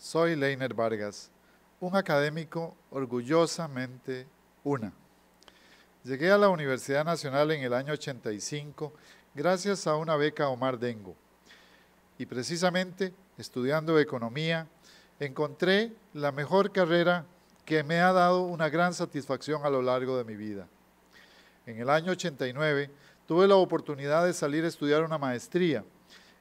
Soy Leiner Vargas, un académico orgullosamente una. Llegué a la Universidad Nacional en el año 85 gracias a una beca Omar Dengo. Y precisamente estudiando economía, encontré la mejor carrera que me ha dado una gran satisfacción a lo largo de mi vida. En el año 89 tuve la oportunidad de salir a estudiar una maestría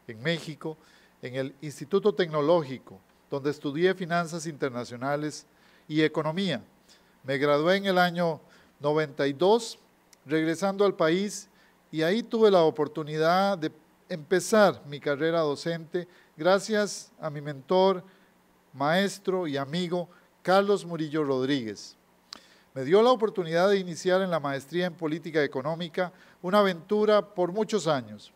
en México en el Instituto Tecnológico donde estudié finanzas internacionales y economía. Me gradué en el año 92, regresando al país, y ahí tuve la oportunidad de empezar mi carrera docente gracias a mi mentor, maestro y amigo Carlos Murillo Rodríguez. Me dio la oportunidad de iniciar en la maestría en política económica una aventura por muchos años.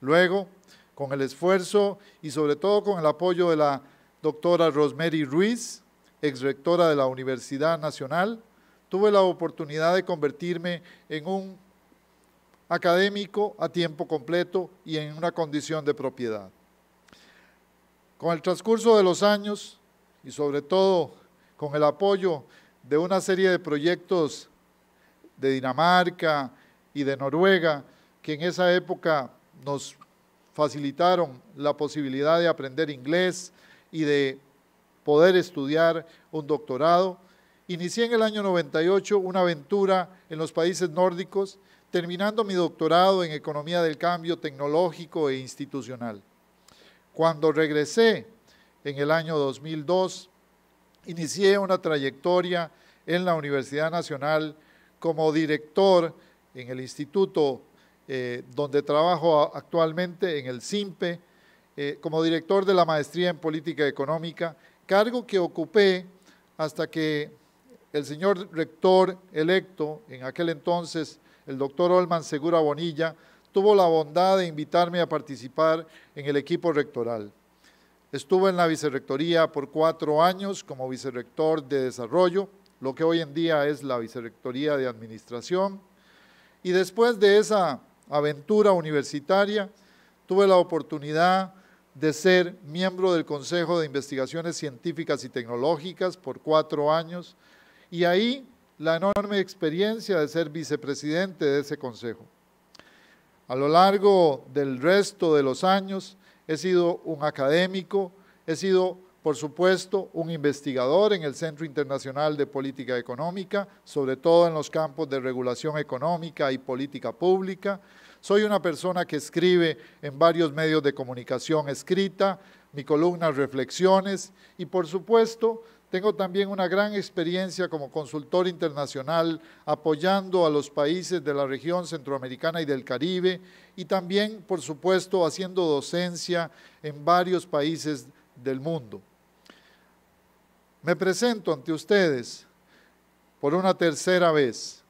Luego, con el esfuerzo y sobre todo con el apoyo de la doctora Rosemary Ruiz, exrectora de la Universidad Nacional, tuve la oportunidad de convertirme en un académico a tiempo completo y en una condición de propiedad. Con el transcurso de los años y sobre todo con el apoyo de una serie de proyectos de Dinamarca y de Noruega, que en esa época nos facilitaron la posibilidad de aprender inglés, y de poder estudiar un doctorado. Inicié en el año 98 una aventura en los países nórdicos, terminando mi doctorado en Economía del Cambio Tecnológico e Institucional. Cuando regresé en el año 2002, inicié una trayectoria en la Universidad Nacional como director en el instituto eh, donde trabajo actualmente, en el CIMPE, eh, como director de la maestría en política económica, cargo que ocupé hasta que el señor rector electo, en aquel entonces el doctor Olman Segura Bonilla, tuvo la bondad de invitarme a participar en el equipo rectoral. Estuve en la vicerrectoría por cuatro años como vicerrector de desarrollo, lo que hoy en día es la vicerrectoría de administración. Y después de esa aventura universitaria, tuve la oportunidad de ser miembro del Consejo de Investigaciones Científicas y Tecnológicas por cuatro años y ahí la enorme experiencia de ser vicepresidente de ese Consejo. A lo largo del resto de los años he sido un académico, he sido, por supuesto, un investigador en el Centro Internacional de Política Económica, sobre todo en los campos de regulación económica y política pública, soy una persona que escribe en varios medios de comunicación escrita, mi columna Reflexiones y por supuesto tengo también una gran experiencia como consultor internacional apoyando a los países de la región centroamericana y del Caribe y también por supuesto haciendo docencia en varios países del mundo. Me presento ante ustedes por una tercera vez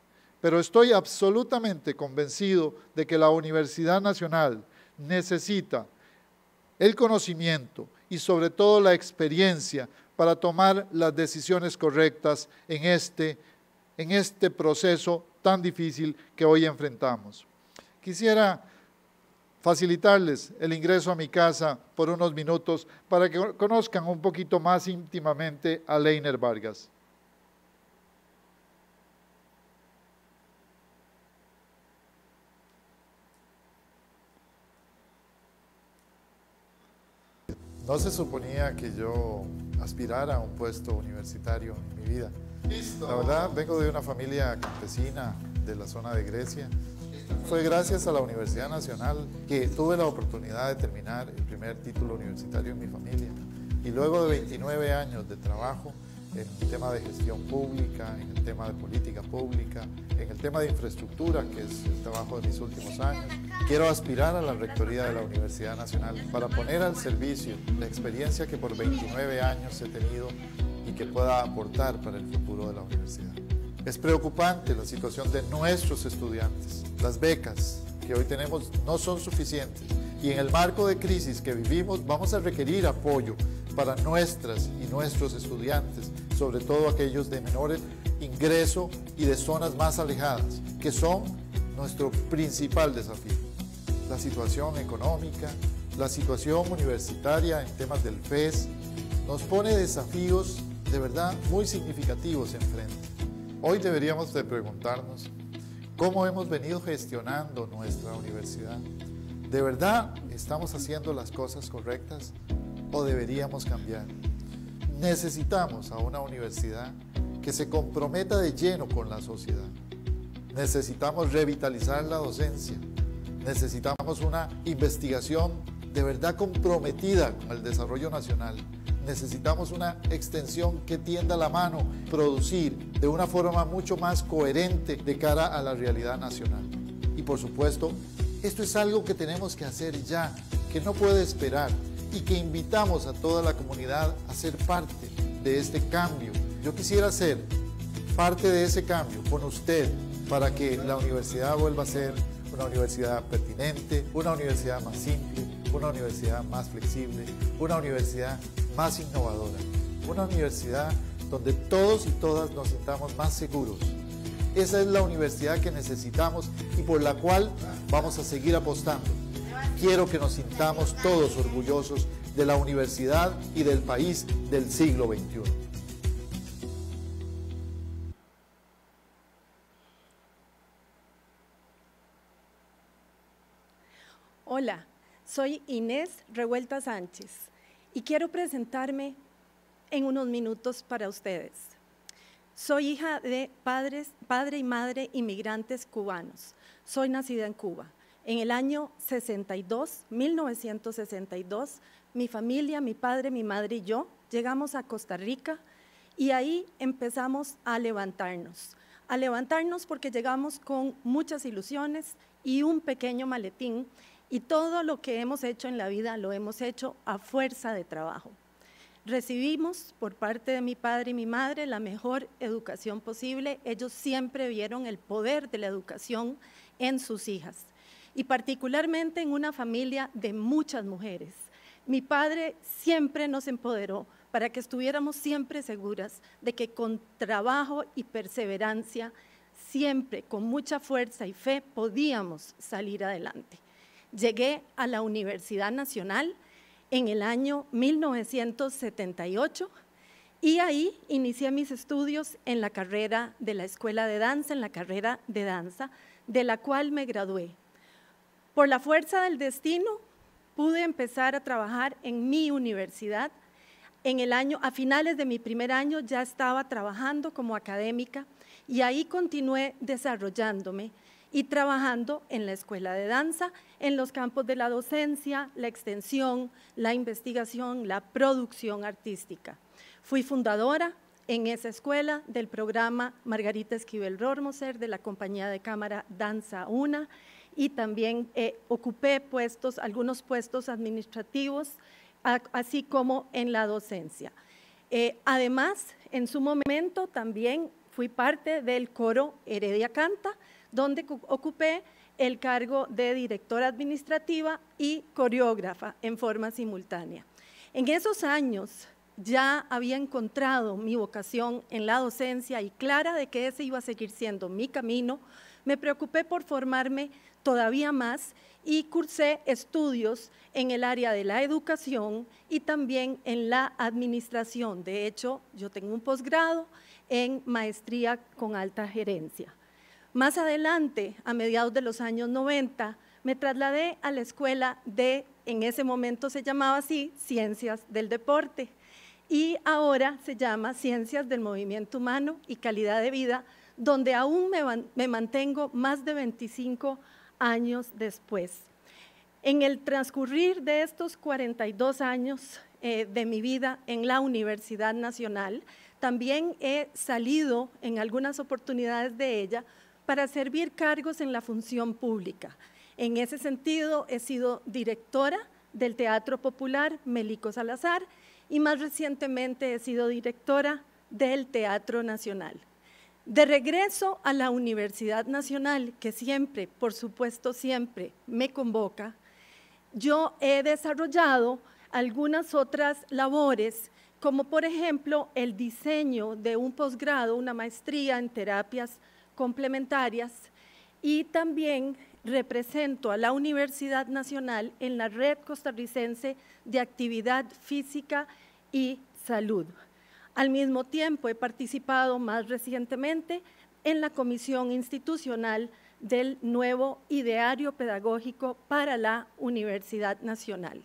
pero estoy absolutamente convencido de que la Universidad Nacional necesita el conocimiento y sobre todo la experiencia para tomar las decisiones correctas este, en este, proceso tan difícil que hoy enfrentamos. Quisiera facilitarles el ingreso a mi casa por unos minutos para que conozcan un poquito más íntimamente a Leiner Vargas. No se suponía que yo aspirara a un puesto universitario en mi vida. La verdad, vengo de una familia campesina de la zona de Grecia. Fue gracias a la Universidad Nacional que tuve la oportunidad de terminar el primer título universitario en mi familia. Y luego de 29 años de trabajo, en el tema de gestión pública, en el tema de política pública, en el tema de infraestructura, que es el trabajo de mis últimos años. Quiero aspirar a la rectoría de la Universidad Nacional para poner al servicio la experiencia que por 29 años he tenido y que pueda aportar para el futuro de la universidad. Es preocupante la situación de nuestros estudiantes. Las becas que hoy tenemos no son suficientes y en el marco de crisis que vivimos vamos a requerir apoyo para nuestras y nuestros estudiantes sobre todo aquellos de menores ingreso y de zonas más alejadas, que son nuestro principal desafío. La situación económica, la situación universitaria en temas del FES, nos pone desafíos de verdad muy significativos enfrente. Hoy deberíamos de preguntarnos cómo hemos venido gestionando nuestra universidad. ¿De verdad estamos haciendo las cosas correctas o deberíamos cambiar? Necesitamos a una universidad que se comprometa de lleno con la sociedad. Necesitamos revitalizar la docencia. Necesitamos una investigación de verdad comprometida con el desarrollo nacional. Necesitamos una extensión que tienda la mano, producir de una forma mucho más coherente de cara a la realidad nacional. Y por supuesto, esto es algo que tenemos que hacer ya, que no puede esperar y que invitamos a toda la comunidad a ser parte de este cambio. Yo quisiera ser parte de ese cambio con usted para que la universidad vuelva a ser una universidad pertinente, una universidad más simple, una universidad más flexible, una universidad más innovadora, una universidad donde todos y todas nos sentamos más seguros. Esa es la universidad que necesitamos y por la cual vamos a seguir apostando quiero que nos sintamos todos orgullosos de la universidad y del país del siglo XXI. Hola, soy Inés Revuelta Sánchez y quiero presentarme en unos minutos para ustedes. Soy hija de padres, padre y madre inmigrantes cubanos. Soy nacida en Cuba. En el año 62, 1962, mi familia, mi padre, mi madre y yo llegamos a Costa Rica y ahí empezamos a levantarnos. A levantarnos porque llegamos con muchas ilusiones y un pequeño maletín y todo lo que hemos hecho en la vida lo hemos hecho a fuerza de trabajo. Recibimos por parte de mi padre y mi madre la mejor educación posible. Ellos siempre vieron el poder de la educación en sus hijas y particularmente en una familia de muchas mujeres. Mi padre siempre nos empoderó para que estuviéramos siempre seguras de que con trabajo y perseverancia, siempre con mucha fuerza y fe, podíamos salir adelante. Llegué a la Universidad Nacional en el año 1978 y ahí inicié mis estudios en la carrera de la Escuela de Danza, en la carrera de danza, de la cual me gradué por la fuerza del destino, pude empezar a trabajar en mi universidad. En el a finales de mi primer año ya estaba trabajando como académica y ahí continué desarrollándome y trabajando en la escuela de danza, en los campos de la docencia, la extensión, la investigación, la producción artística. Fui fundadora en esa escuela del programa Margarita Esquivel Rormoser de la compañía de cámara Danza Una y también eh, ocupé puestos, algunos puestos administrativos, así como en la docencia. Eh, además, en su momento también fui parte del coro Heredia Canta, donde ocupé el cargo de directora administrativa y coreógrafa en forma simultánea. En esos años ya había encontrado mi vocación en la docencia y clara de que ese iba a seguir siendo mi camino, me preocupé por formarme todavía más y cursé estudios en el área de la educación y también en la administración. De hecho, yo tengo un posgrado en maestría con alta gerencia. Más adelante, a mediados de los años 90, me trasladé a la escuela de, en ese momento se llamaba así, Ciencias del Deporte y ahora se llama Ciencias del Movimiento Humano y Calidad de Vida, donde aún me, mantengo más de 25 años años después. En el transcurrir de estos 42 años eh, de mi vida en la Universidad Nacional, también he salido en algunas oportunidades de ella para servir cargos en la función pública. En ese sentido, he sido directora del Teatro Popular Melico Salazar y más recientemente he sido directora del Teatro Nacional. De regreso a la Universidad Nacional, que siempre, por supuesto, siempre me convoca, yo he desarrollado algunas otras labores, como por ejemplo el diseño de un posgrado, una maestría en terapias complementarias y también represento a la Universidad Nacional en la Red Costarricense de Actividad Física y Salud. Al mismo tiempo, he participado más recientemente en la Comisión Institucional del nuevo ideario pedagógico para la Universidad Nacional.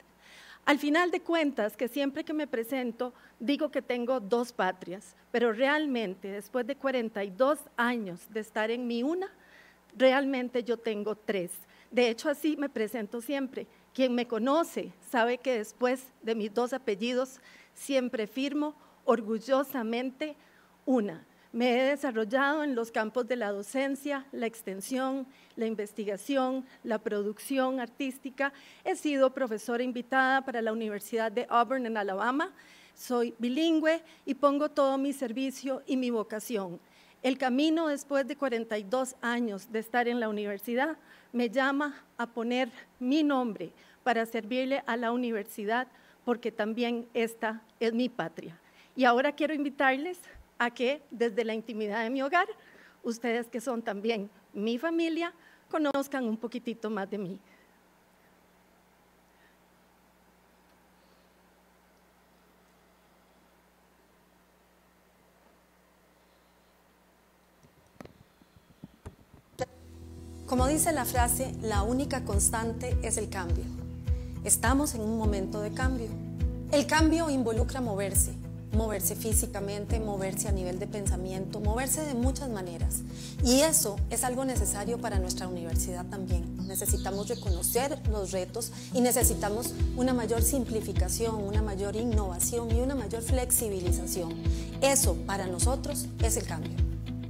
Al final de cuentas, que siempre que me presento digo que tengo dos patrias, pero realmente después de 42 años de estar en mi una, realmente yo tengo tres. De hecho, así me presento siempre. Quien me conoce sabe que después de mis dos apellidos siempre firmo orgullosamente una. Me he desarrollado en los campos de la docencia, la extensión, la investigación, la producción artística. He sido profesora invitada para la Universidad de Auburn en Alabama. Soy bilingüe y pongo todo mi servicio y mi vocación. El camino después de 42 años de estar en la universidad me llama a poner mi nombre para servirle a la universidad porque también esta es mi patria. Y ahora quiero invitarles a que desde la intimidad de mi hogar, ustedes que son también mi familia, conozcan un poquitito más de mí. Como dice la frase, la única constante es el cambio. Estamos en un momento de cambio. El cambio involucra moverse, moverse físicamente, moverse a nivel de pensamiento, moverse de muchas maneras. Y eso es algo necesario para nuestra universidad también. Necesitamos reconocer los retos y necesitamos una mayor simplificación, una mayor innovación y una mayor flexibilización. Eso para nosotros es el cambio.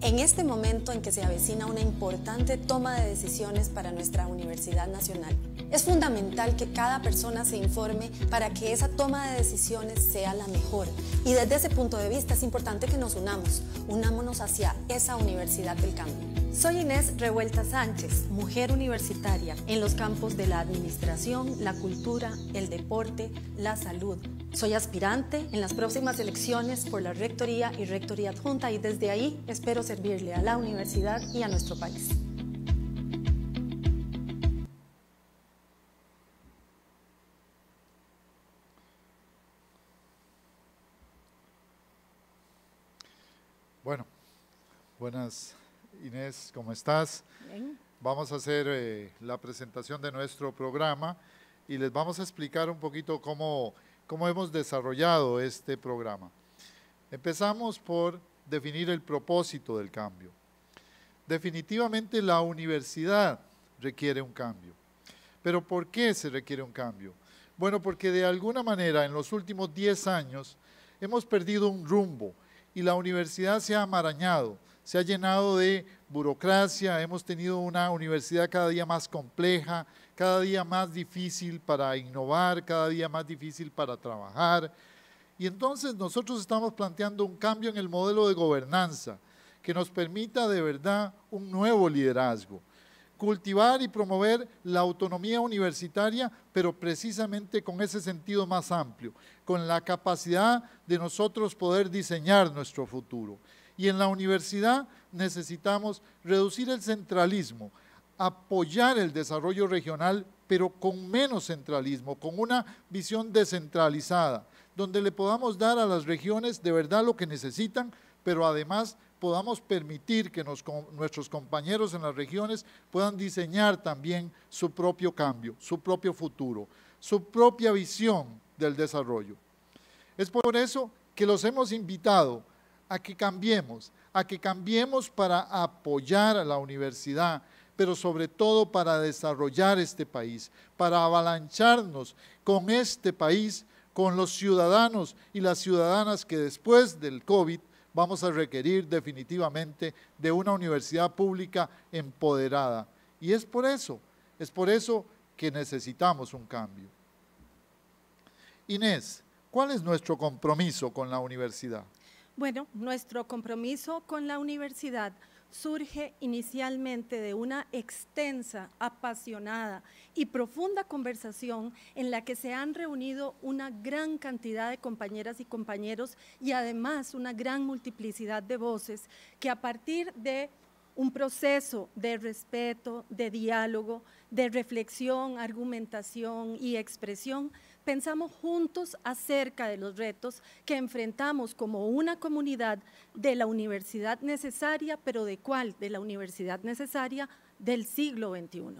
En este momento en que se avecina una importante toma de decisiones para nuestra Universidad Nacional, es fundamental que cada persona se informe para que esa toma de decisiones sea la mejor. Y desde ese punto de vista es importante que nos unamos, unámonos hacia esa Universidad del Cambio. Soy Inés Revuelta Sánchez, mujer universitaria en los campos de la administración, la cultura, el deporte, la salud. Soy aspirante en las próximas elecciones por la Rectoría y Rectoría Adjunta y desde ahí espero servirle a la universidad y a nuestro país. Bueno, buenas Inés, ¿cómo estás? Vamos a hacer eh, la presentación de nuestro programa y les vamos a explicar un poquito cómo, cómo hemos desarrollado este programa. Empezamos por definir el propósito del cambio. Definitivamente la universidad requiere un cambio. ¿Pero por qué se requiere un cambio? Bueno, porque de alguna manera en los últimos 10 años hemos perdido un rumbo y la universidad se ha amarañado se ha llenado de burocracia, hemos tenido una universidad cada día más compleja, cada día más difícil para innovar, cada día más difícil para trabajar. Y entonces nosotros estamos planteando un cambio en el modelo de gobernanza que nos permita de verdad un nuevo liderazgo, cultivar y promover la autonomía universitaria, pero precisamente con ese sentido más amplio, con la capacidad de nosotros poder diseñar nuestro futuro. Y en la universidad necesitamos reducir el centralismo, apoyar el desarrollo regional, pero con menos centralismo, con una visión descentralizada, donde le podamos dar a las regiones de verdad lo que necesitan, pero además podamos permitir que nuestros compañeros en las regiones puedan diseñar también su propio cambio, su propio futuro, su propia visión del desarrollo. Es por eso que los hemos invitado a que cambiemos, a que cambiemos para apoyar a la universidad, pero sobre todo para desarrollar este país, para avalancharnos con este país, con los ciudadanos y las ciudadanas que después del COVID vamos a requerir definitivamente de una universidad pública empoderada. Y es por eso, es por eso que necesitamos un cambio. Inés, ¿cuál es nuestro compromiso con la universidad? Bueno, nuestro compromiso con la universidad surge inicialmente de una extensa, apasionada y profunda conversación en la que se han reunido una gran cantidad de compañeras y compañeros y además una gran multiplicidad de voces que a partir de un proceso de respeto, de diálogo, de reflexión, argumentación y expresión, pensamos juntos acerca de los retos que enfrentamos como una comunidad de la universidad necesaria, pero de cuál, de la universidad necesaria del siglo XXI.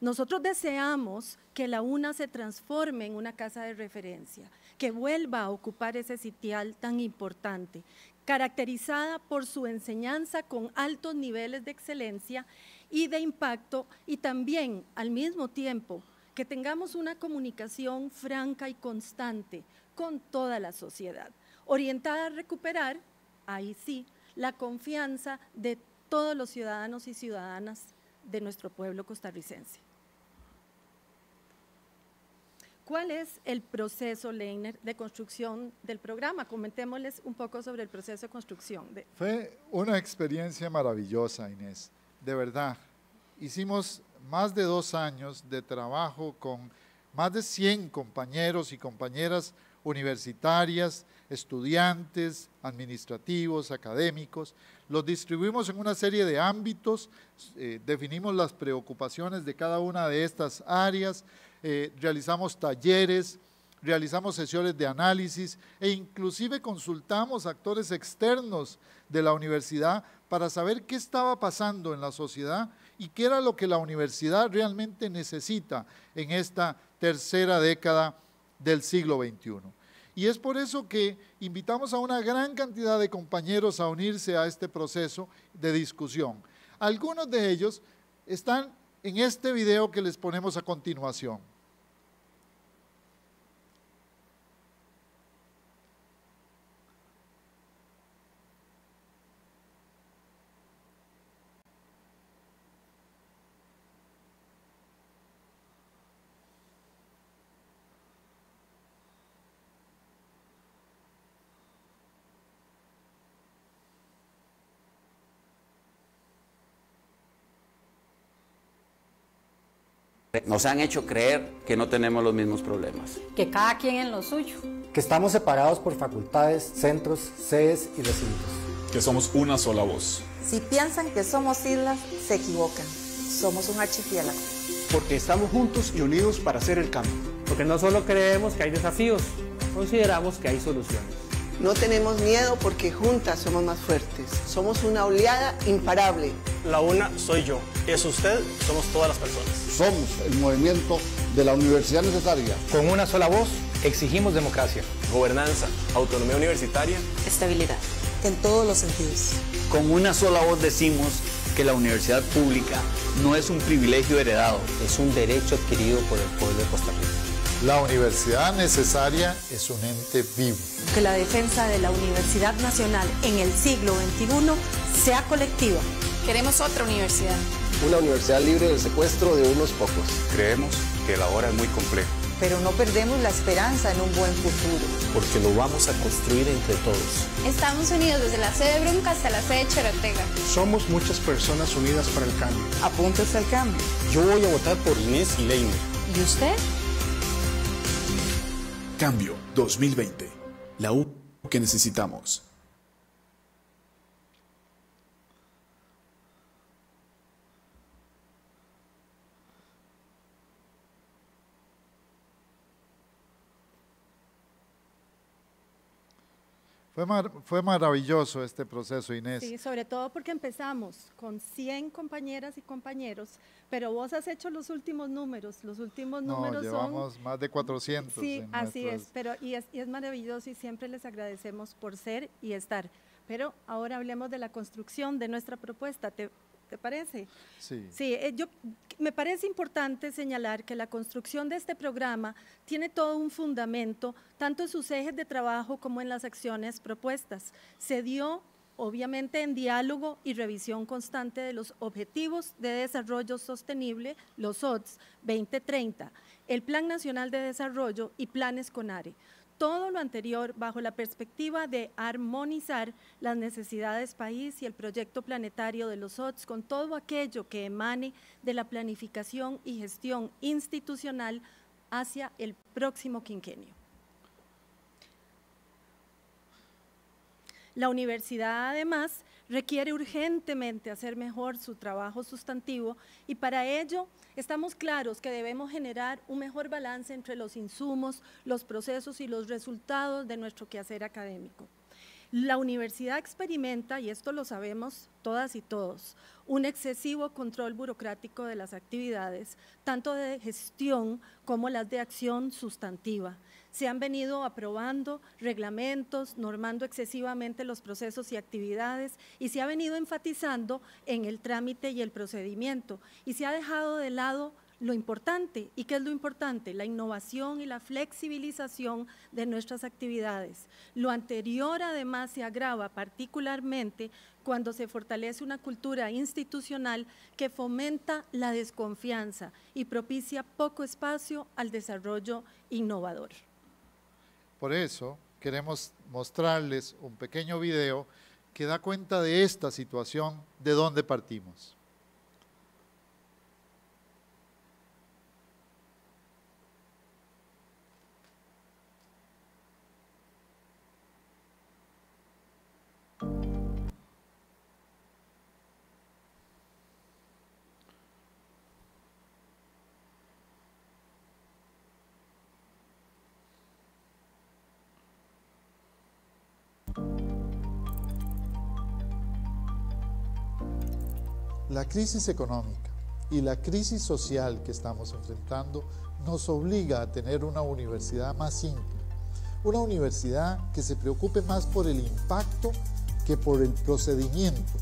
Nosotros deseamos que la UNA se transforme en una casa de referencia, que vuelva a ocupar ese sitial tan importante, caracterizada por su enseñanza con altos niveles de excelencia y de impacto y también al mismo tiempo que tengamos una comunicación franca y constante con toda la sociedad, orientada a recuperar, ahí sí, la confianza de todos los ciudadanos y ciudadanas de nuestro pueblo costarricense. ¿Cuál es el proceso, Leiner, de construcción del programa? Comentémosles un poco sobre el proceso de construcción. Fue una experiencia maravillosa, Inés, de verdad. Hicimos más de dos años de trabajo con más de 100 compañeros y compañeras universitarias, estudiantes, administrativos, académicos. Los distribuimos en una serie de ámbitos, eh, definimos las preocupaciones de cada una de estas áreas, eh, realizamos talleres, realizamos sesiones de análisis e inclusive consultamos actores externos de la universidad para saber qué estaba pasando en la sociedad y qué era lo que la universidad realmente necesita en esta tercera década del siglo XXI. Y es por eso que invitamos a una gran cantidad de compañeros a unirse a este proceso de discusión. Algunos de ellos están en este video que les ponemos a continuación. Nos han hecho creer que no tenemos los mismos problemas. Que cada quien en lo suyo. Que estamos separados por facultades, centros, sedes y recintos. Que somos una sola voz. Si piensan que somos islas, se equivocan. Somos un archipiélago. Porque estamos juntos y unidos para hacer el cambio. Porque no solo creemos que hay desafíos, consideramos que hay soluciones. No tenemos miedo porque juntas somos más fuertes. Somos una oleada imparable. La una soy yo, es usted, somos todas las personas. Somos el movimiento de la universidad necesaria. Con una sola voz exigimos democracia, gobernanza, autonomía universitaria, estabilidad, en todos los sentidos. Con una sola voz decimos que la universidad pública no es un privilegio heredado, es un derecho adquirido por el pueblo de Costa Rica. La universidad necesaria es un ente vivo. Que la defensa de la Universidad Nacional en el siglo XXI sea colectiva. Queremos otra universidad. Una universidad libre del secuestro de unos pocos. Creemos que la hora es muy compleja. Pero no perdemos la esperanza en un buen futuro. Porque lo vamos a construir entre todos. Estamos unidos desde la sede de Brunca hasta la sede de Somos muchas personas unidas para el cambio. Apúntese al cambio. Yo voy a votar por Inés y Leine. ¿Y usted? Cambio 2020. La U que necesitamos. Fue, fue maravilloso este proceso, Inés. Sí, sobre todo porque empezamos con 100 compañeras y compañeros, pero vos has hecho los últimos números. Los últimos no, números llevamos más de 400. Sí, así es, pero y es, maravilloso y siempre les agradecemos por ser y estar. Pero ahora hablemos de la construcción de nuestra propuesta. ¿Te parece? Sí. Sí, eh, yo, me parece importante señalar que la construcción de este programa tiene todo un fundamento, tanto en sus ejes de trabajo como en las acciones propuestas. Se dio obviamente en diálogo y revisión constante de los Objetivos de Desarrollo Sostenible, los ODS 2030, el Plan Nacional de Desarrollo y planes CONARE todo lo anterior bajo la perspectiva de armonizar las necesidades país y el proyecto planetario de los OTS con todo aquello que emane de la planificación y gestión institucional hacia el próximo quinquenio. La universidad además requiere urgentemente hacer mejor su trabajo sustantivo y para ello estamos claros que debemos generar un mejor balance entre los insumos, los procesos y los resultados de nuestro quehacer académico. La universidad experimenta, y esto lo sabemos todas y todos, un excesivo control burocrático de las actividades, tanto de gestión como las de acción sustantiva se han venido aprobando reglamentos, normando excesivamente los procesos y actividades y se ha venido enfatizando en el trámite y el procedimiento y se ha dejado de lado lo importante. ¿Y qué es lo importante? La innovación y la flexibilización de nuestras actividades. Lo anterior además se agrava particularmente cuando se fortalece una cultura institucional que fomenta la desconfianza y propicia poco espacio al desarrollo innovador. Por eso queremos mostrarles un pequeño video que da cuenta de esta situación, de dónde partimos. La crisis económica y la crisis social que estamos enfrentando nos obliga a tener una universidad más simple, una universidad que se preocupe más por el impacto que por el procedimiento,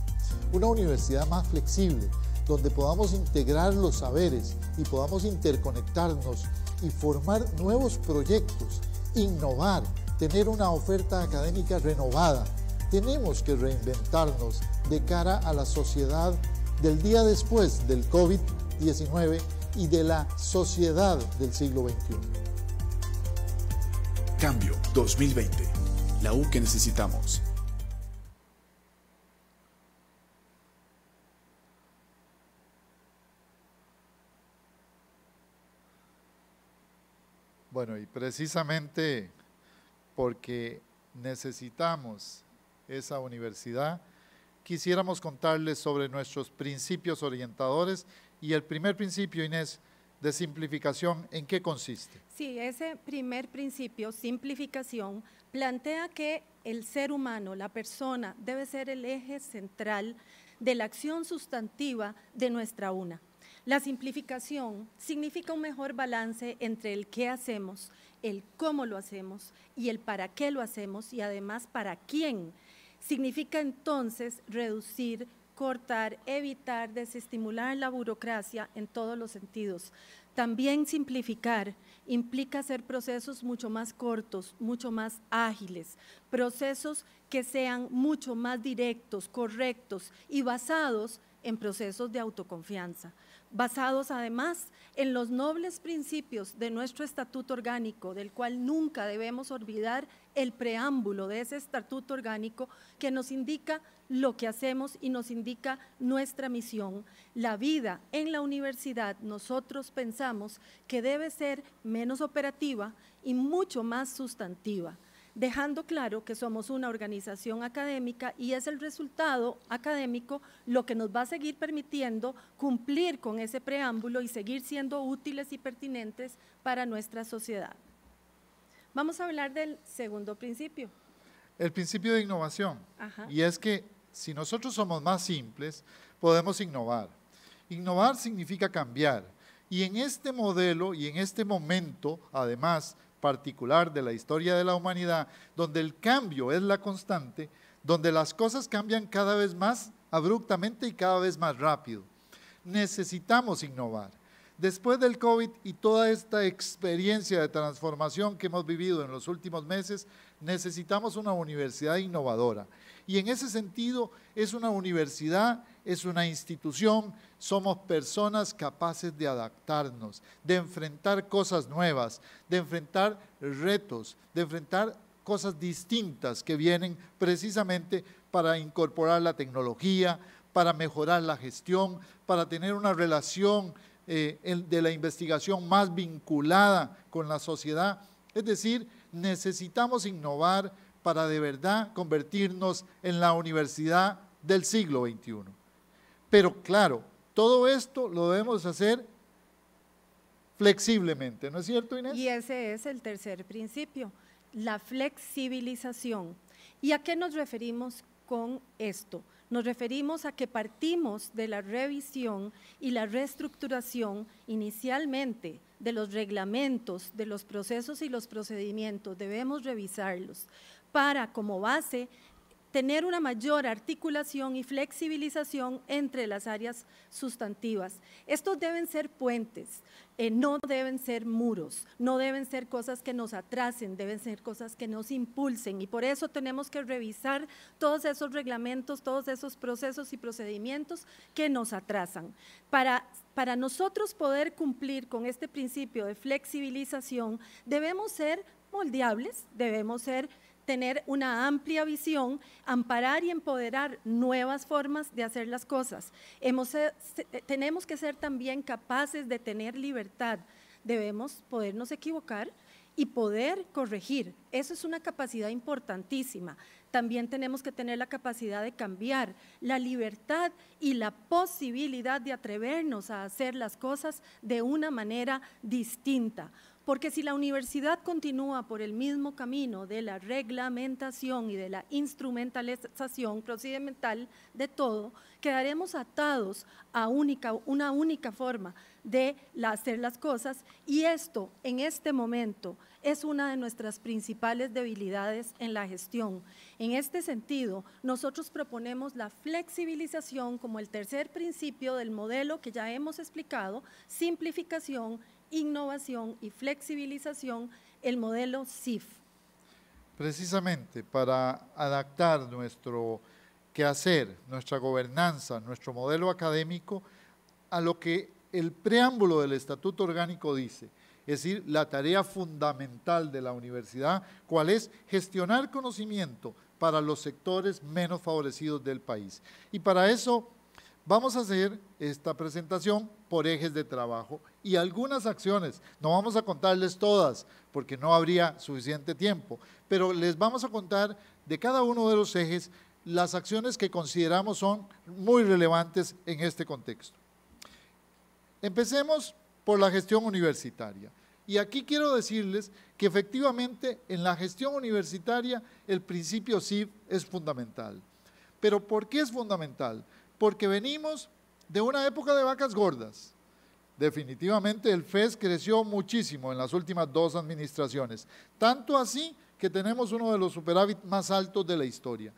una universidad más flexible, donde podamos integrar los saberes y podamos interconectarnos y formar nuevos proyectos, innovar, tener una oferta académica renovada. Tenemos que reinventarnos de cara a la sociedad del día después del COVID-19 y de la sociedad del siglo XXI. Cambio 2020. La U que necesitamos. Bueno, y precisamente porque necesitamos esa universidad, quisiéramos contarles sobre nuestros principios orientadores y el primer principio, Inés, de simplificación, ¿en qué consiste? Sí, ese primer principio, simplificación, plantea que el ser humano, la persona, debe ser el eje central de la acción sustantiva de nuestra una. La simplificación significa un mejor balance entre el qué hacemos, el cómo lo hacemos y el para qué lo hacemos y además para quién Significa entonces reducir, cortar, evitar, desestimular la burocracia en todos los sentidos. También simplificar implica hacer procesos mucho más cortos, mucho más ágiles, procesos que sean mucho más directos, correctos y basados en procesos de autoconfianza basados además en los nobles principios de nuestro estatuto orgánico, del cual nunca debemos olvidar el preámbulo de ese estatuto orgánico que nos indica lo que hacemos y nos indica nuestra misión. La vida en la universidad nosotros pensamos que debe ser menos operativa y mucho más sustantiva dejando claro que somos una organización académica y es el resultado académico lo que nos va a seguir permitiendo cumplir con ese preámbulo y seguir siendo útiles y pertinentes para nuestra sociedad. Vamos a hablar del segundo principio. El principio de innovación. Y es que si nosotros somos más simples, podemos innovar. Innovar significa cambiar. Y en este modelo y en este momento, además, particular de la historia de la humanidad, donde el cambio es la constante, donde las cosas cambian cada vez más abruptamente y cada vez más rápido. Necesitamos innovar. Después del COVID y toda esta experiencia de transformación que hemos vivido en los últimos meses, necesitamos una universidad innovadora. Y en ese sentido es una universidad es una institución, somos personas capaces de adaptarnos, de enfrentar cosas nuevas, de enfrentar retos, de enfrentar cosas distintas que vienen precisamente para incorporar la tecnología, para mejorar la gestión, para tener una relación eh, de la investigación más vinculada con la sociedad. Es decir, necesitamos innovar para de verdad convertirnos en la universidad del siglo XXI. Pero claro, todo esto lo debemos hacer flexiblemente, ¿no es cierto, Inés? Y ese es el tercer principio, la flexibilización. ¿Y a qué nos referimos con esto? Nos referimos a que partimos de la revisión y la reestructuración inicialmente de los reglamentos, de los procesos y los procedimientos, debemos revisarlos para como base tener una mayor articulación y flexibilización entre las áreas sustantivas. Estos deben ser puentes, eh, no deben ser muros, no deben ser cosas que nos atrasen, deben ser cosas que nos impulsen y por eso tenemos que revisar todos esos reglamentos, todos esos procesos y procedimientos que nos atrasan. Para para nosotros poder cumplir con este principio de flexibilización, debemos ser moldeables, debemos ser tener una amplia visión, amparar y empoderar nuevas formas de hacer las cosas. Eh, tenemos que ser también capaces de tener libertad. Debemos podernos equivocar y poder corregir. Eso es una capacidad importantísima. También tenemos que tener la capacidad de cambiar, la libertad y la posibilidad de atrevernos a hacer las cosas de una manera distinta. Porque si la universidad continúa por el mismo camino de la reglamentación y de la instrumentalización procedimental de todo, quedaremos atados a única, una única forma de hacer las cosas y esto en este momento es una de nuestras principales debilidades en la gestión. En este sentido, nosotros proponemos la flexibilización como el tercer principio del modelo que ya hemos explicado, simplificación innovación y flexibilización, el modelo CIF. Precisamente para adaptar nuestro quehacer, nuestra gobernanza, nuestro modelo académico a lo que el preámbulo del Estatuto Orgánico dice, es decir, la tarea fundamental de la universidad, cuál es gestionar conocimiento para los sectores menos favorecidos del país. Y para eso Vamos a hacer esta presentación por ejes de trabajo y algunas acciones. No vamos a contarles todas porque no habría suficiente tiempo, pero les vamos a contar de cada uno de los ejes las acciones que consideramos son muy relevantes en este contexto. Empecemos por la gestión universitaria. Y aquí quiero decirles que efectivamente en la gestión universitaria el principio SIF es fundamental. Pero ¿por qué es fundamental? porque venimos de una época de vacas gordas. Definitivamente el FES creció muchísimo en las últimas dos administraciones, tanto así que tenemos uno de los superávit más altos de la historia.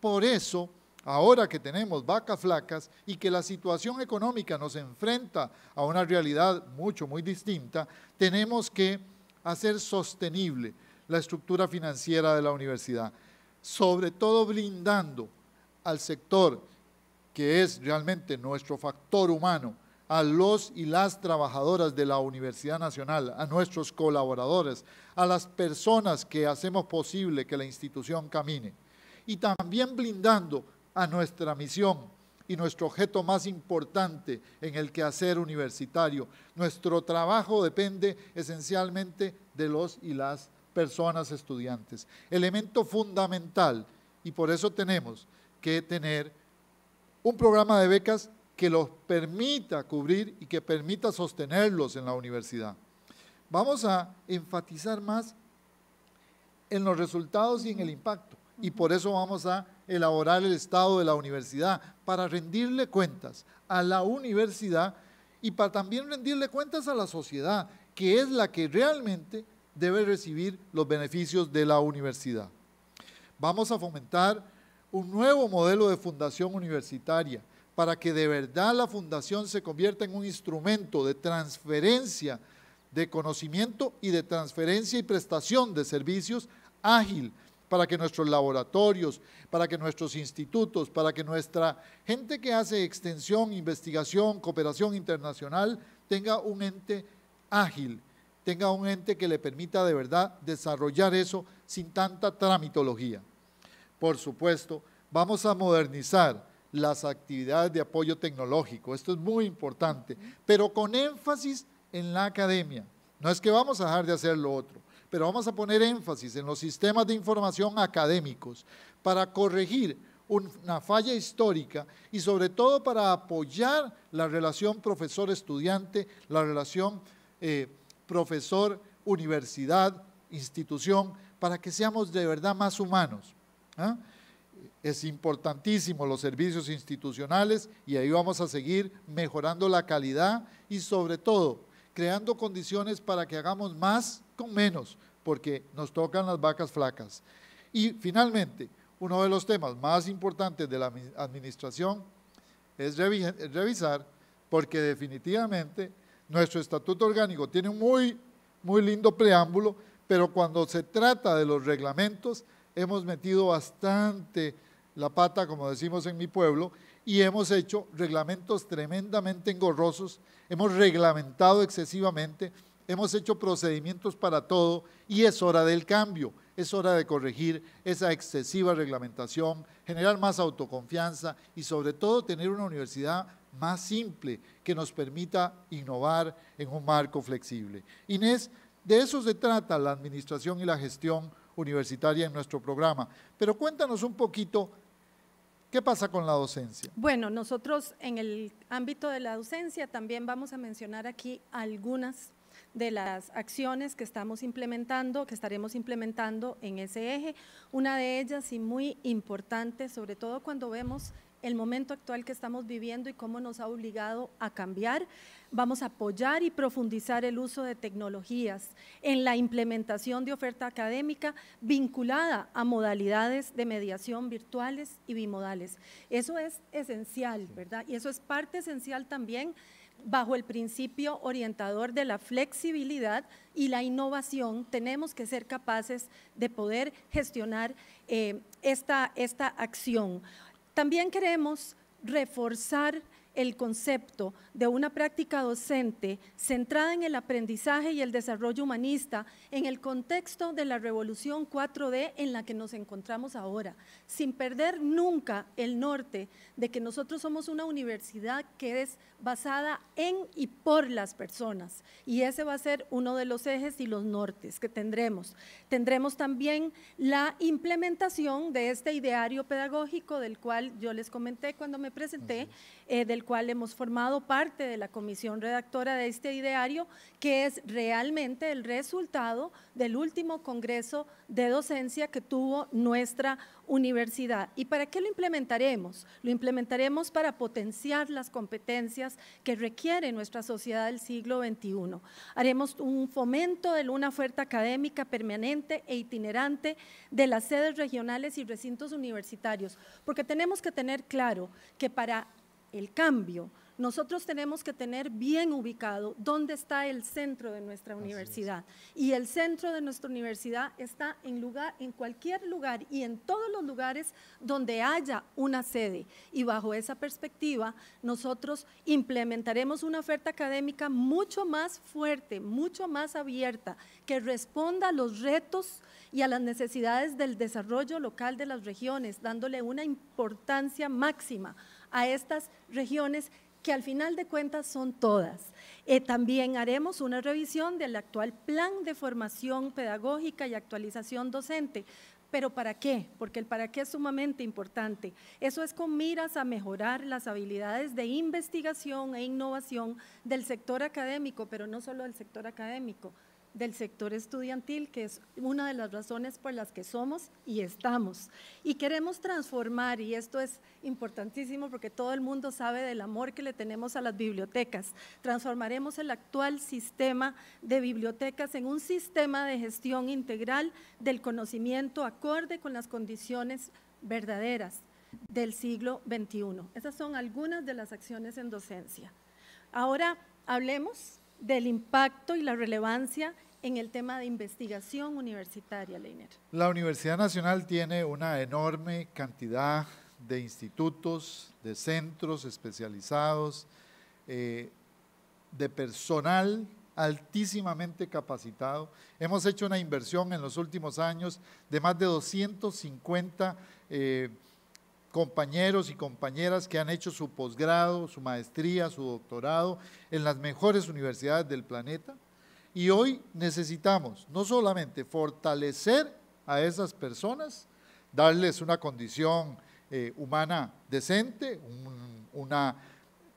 Por eso, ahora que tenemos vacas flacas y que la situación económica nos enfrenta a una realidad mucho, muy distinta, tenemos que hacer sostenible la estructura financiera de la universidad, sobre todo blindando al sector que es realmente nuestro factor humano, a los y las trabajadoras de la Universidad Nacional, a nuestros colaboradores, a las personas que hacemos posible que la institución camine. Y también blindando a nuestra misión y nuestro objeto más importante en el quehacer universitario. Nuestro trabajo depende esencialmente de los y las personas estudiantes. Elemento fundamental y por eso tenemos que tener un programa de becas que los permita cubrir y que permita sostenerlos en la universidad. Vamos a enfatizar más en los resultados y en el impacto. Y por eso vamos a elaborar el estado de la universidad, para rendirle cuentas a la universidad y para también rendirle cuentas a la sociedad, que es la que realmente debe recibir los beneficios de la universidad. Vamos a fomentar un nuevo modelo de fundación universitaria para que de verdad la fundación se convierta en un instrumento de transferencia de conocimiento y de transferencia y prestación de servicios ágil para que nuestros laboratorios, para que nuestros institutos, para que nuestra gente que hace extensión, investigación, cooperación internacional tenga un ente ágil, tenga un ente que le permita de verdad desarrollar eso sin tanta tramitología por supuesto, vamos a modernizar las actividades de apoyo tecnológico. Esto es muy importante, pero con énfasis en la academia. No es que vamos a dejar de hacer lo otro, pero vamos a poner énfasis en los sistemas de información académicos para corregir una falla histórica y sobre todo para apoyar la relación profesor-estudiante, la relación eh, profesor-universidad, institución, para que seamos de verdad más humanos. ¿Ah? Es importantísimo los servicios institucionales y ahí vamos a seguir mejorando la calidad y sobre todo creando condiciones para que hagamos más con menos, porque nos tocan las vacas flacas. Y finalmente, uno de los temas más importantes de la administración es revisar, porque definitivamente nuestro estatuto orgánico tiene un muy lindo preámbulo, pero cuando se trata de los reglamentos, hemos metido bastante la pata, como decimos en mi pueblo, y hemos hecho reglamentos tremendamente engorrosos, hemos reglamentado excesivamente, hemos hecho procedimientos para todo y es hora del cambio, es hora de corregir esa excesiva reglamentación, generar más autoconfianza y sobre todo tener una universidad más simple que nos permita innovar en un marco flexible. Inés, de eso se trata la administración y la gestión universitaria en nuestro programa. Pero cuéntanos un poquito, ¿qué pasa con la docencia? Bueno, nosotros en el ámbito de la docencia también vamos a mencionar aquí algunas de las acciones que estamos implementando, que estaremos implementando en ese eje. Una de ellas y muy importante, sobre todo cuando vemos el momento actual que estamos viviendo y cómo nos ha obligado a cambiar. Vamos a apoyar y profundizar el uso de tecnologías en la implementación de oferta académica vinculada a modalidades de mediación virtuales y bimodales. Eso es esencial, ¿verdad? Y eso es parte esencial también bajo el principio orientador de la flexibilidad y la innovación, tenemos que ser capaces de poder gestionar eh, esta, esta acción. También queremos reforzar el concepto de una práctica docente centrada en el aprendizaje y el desarrollo humanista en el contexto de la revolución 4D en la que nos encontramos ahora, sin perder nunca el norte de que nosotros somos una universidad que es basada en y por las personas. Y ese va a ser uno de los ejes y los nortes que tendremos. Tendremos también la implementación de este ideario pedagógico del cual yo les comenté cuando me presenté, eh, del cual hemos formado parte de la comisión redactora de este ideario, que es realmente el resultado del último Congreso de Docencia que tuvo nuestra universidad. ¿Y para qué lo implementaremos? Lo implementaremos para potenciar las competencias que requiere nuestra sociedad del siglo XXI. Haremos un fomento de una oferta académica permanente e itinerante de las sedes regionales y recintos universitarios, porque tenemos que tener claro que para el cambio nosotros tenemos que tener bien ubicado dónde está el centro de nuestra universidad. Y el centro de nuestra universidad está en, lugar, en cualquier lugar y en todos los lugares donde haya una sede. Y bajo esa perspectiva, nosotros implementaremos una oferta académica mucho más fuerte, mucho más abierta, que responda a los retos y a las necesidades del desarrollo local de las regiones, dándole una importancia máxima a estas regiones que al final de cuentas son todas. Eh, también haremos una revisión del actual plan de formación pedagógica y actualización docente. ¿Pero para qué? Porque el para qué es sumamente importante. Eso es con miras a mejorar las habilidades de investigación e innovación del sector académico, pero no solo del sector académico, del sector estudiantil, que es una de las razones por las que somos y estamos. Y queremos transformar, y esto es importantísimo porque todo el mundo sabe del amor que le tenemos a las bibliotecas, transformaremos el actual sistema de bibliotecas en un sistema de gestión integral del conocimiento acorde con las condiciones verdaderas del siglo XXI. Esas son algunas de las acciones en docencia. Ahora hablemos del impacto y la relevancia en el tema de investigación universitaria, Leiner. La Universidad Nacional tiene una enorme cantidad de institutos, de centros especializados, eh, de personal altísimamente capacitado. Hemos hecho una inversión en los últimos años de más de 250 eh, compañeros y compañeras que han hecho su posgrado, su maestría, su doctorado en las mejores universidades del planeta. Y hoy necesitamos no solamente fortalecer a esas personas, darles una condición eh, humana decente, una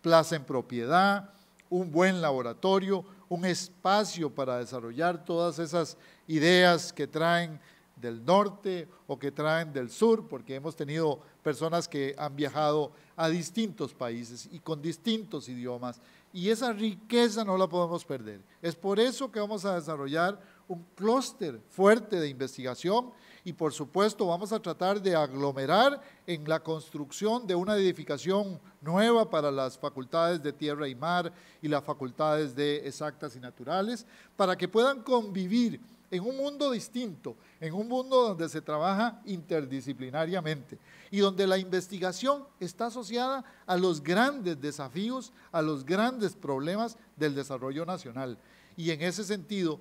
plaza en propiedad, un buen laboratorio, un espacio para desarrollar todas esas ideas que traen del norte o que traen del sur, porque hemos tenido personas que han viajado a distintos países y con distintos idiomas. Y esa riqueza no la podemos perder. Es por eso que vamos a desarrollar un clúster fuerte de investigación y por supuesto vamos a tratar de aglomerar en la construcción de una edificación nueva para las facultades de tierra y mar y las facultades de exactas y naturales, para que puedan convivir en un mundo distinto, en un mundo donde se trabaja interdisciplinariamente y donde la investigación está asociada a los grandes desafíos, a los grandes problemas del desarrollo nacional. Y en ese sentido,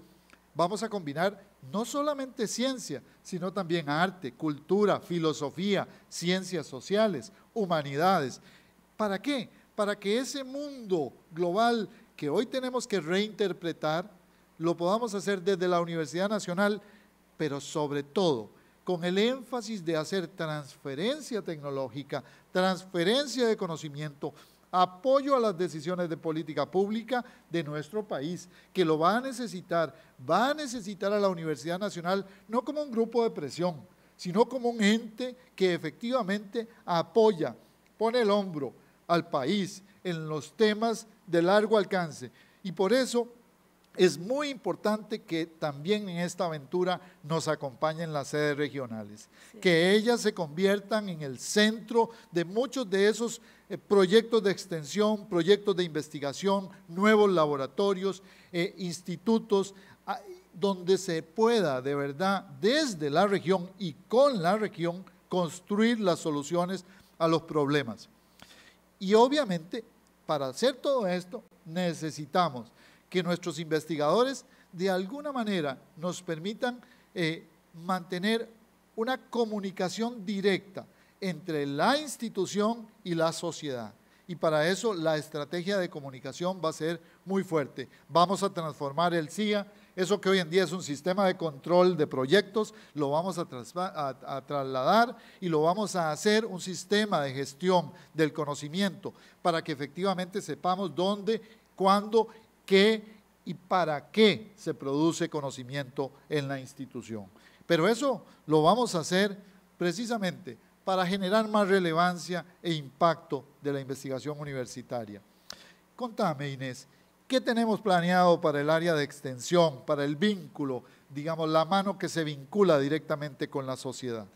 vamos a combinar no solamente ciencia, sino también arte, cultura, filosofía, ciencias sociales, humanidades. ¿Para qué? Para que ese mundo global que hoy tenemos que reinterpretar, lo podamos hacer desde la Universidad Nacional, pero sobre todo con el énfasis de hacer transferencia tecnológica, transferencia de conocimiento, apoyo a las decisiones de política pública de nuestro país, que lo va a necesitar, va a necesitar a la Universidad Nacional no como un grupo de presión, sino como un ente que efectivamente apoya, pone el hombro al país en los temas de largo alcance. Y por eso es muy importante que también en esta aventura nos acompañen las sedes regionales, que ellas se conviertan en el centro de muchos de esos eh, proyectos de extensión, proyectos de investigación, nuevos laboratorios, eh, institutos, ah, donde se pueda de verdad desde la región y con la región construir las soluciones a los problemas. Y obviamente, para hacer todo esto, necesitamos que nuestros investigadores de alguna manera nos permitan eh, mantener una comunicación directa entre la institución y la sociedad. Y para eso la estrategia de comunicación va a ser muy fuerte. Vamos a transformar el CIA, eso que hoy en día es un sistema de control de proyectos, lo vamos a, a trasladar y lo vamos a hacer un sistema de gestión del conocimiento para que efectivamente sepamos dónde, cuándo qué y para qué se produce conocimiento en la institución. Pero eso lo vamos a hacer precisamente para generar más relevancia e impacto de la investigación universitaria. Contame, Inés, ¿qué tenemos planeado para el área de extensión, para el vínculo, digamos, la mano que se vincula directamente con la sociedad?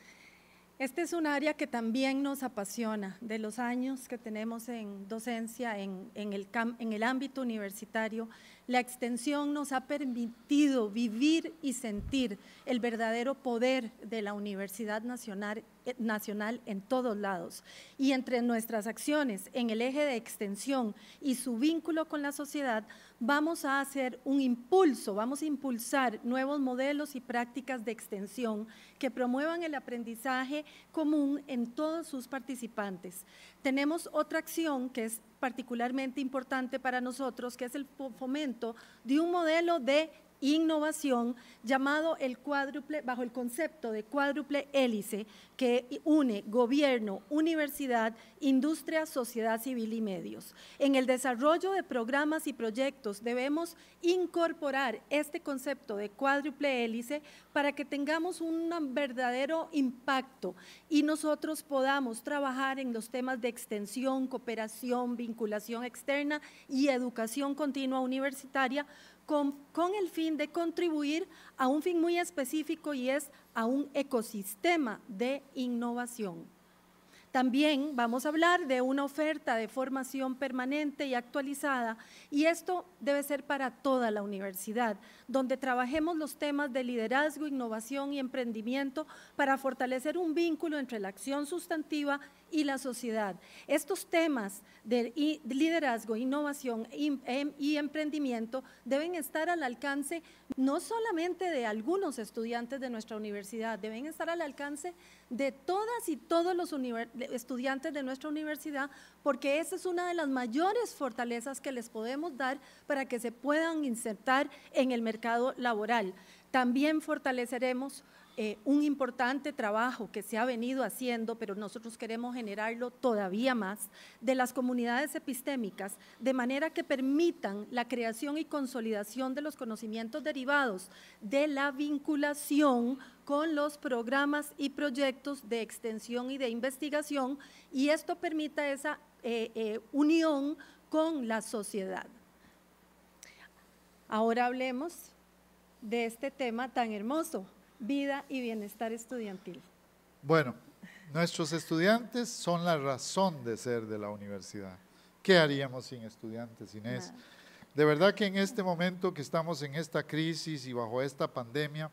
Este es un área que también nos apasiona. De los años que tenemos en docencia, en, el, ámbito universitario, la extensión nos ha permitido vivir y sentir el verdadero poder de la Universidad Nacional eh, en todos lados. Y entre nuestras acciones en el eje de extensión y su vínculo con la sociedad, vamos a hacer un impulso, vamos a impulsar nuevos modelos y prácticas de extensión que promuevan el aprendizaje común en todos sus participantes. Tenemos otra acción que es particularmente importante para nosotros, que es el fomento de un modelo de innovación llamado el cuádruple, bajo el concepto de cuádruple hélice que une gobierno, universidad, industria, sociedad civil y medios. En el desarrollo de programas y proyectos debemos incorporar este concepto de cuádruple hélice para que tengamos un verdadero impacto y nosotros podamos trabajar en los temas de extensión, cooperación, vinculación externa y educación continua universitaria con, el fin de contribuir a un fin muy específico y es a un ecosistema de innovación. También vamos a hablar de una oferta de formación permanente y actualizada y esto debe ser para toda la universidad, donde trabajemos los temas de liderazgo, innovación y emprendimiento para fortalecer un vínculo entre la acción sustantiva y la sociedad. Estos temas de liderazgo, innovación em, y emprendimiento deben estar al alcance no solamente de algunos estudiantes de nuestra universidad, deben estar al alcance de todas y todos los estudiantes de nuestra universidad, porque esa es una de las mayores fortalezas que les podemos dar para que se puedan insertar en el mercado laboral. También fortaleceremos eh, un importante trabajo que se ha venido haciendo, pero nosotros queremos generarlo todavía más, de las comunidades epistémicas, de manera que permitan la creación y consolidación de los conocimientos derivados de la vinculación con los programas y proyectos de extensión y de investigación, y esto permita esa eh, eh, unión con la sociedad. Ahora hablemos de este tema tan hermoso, vida y bienestar estudiantil. Bueno, nuestros estudiantes son la razón de ser de la universidad. ¿Qué haríamos sin estudiantes, Inés? De verdad que en este momento que estamos en esta crisis y bajo esta pandemia,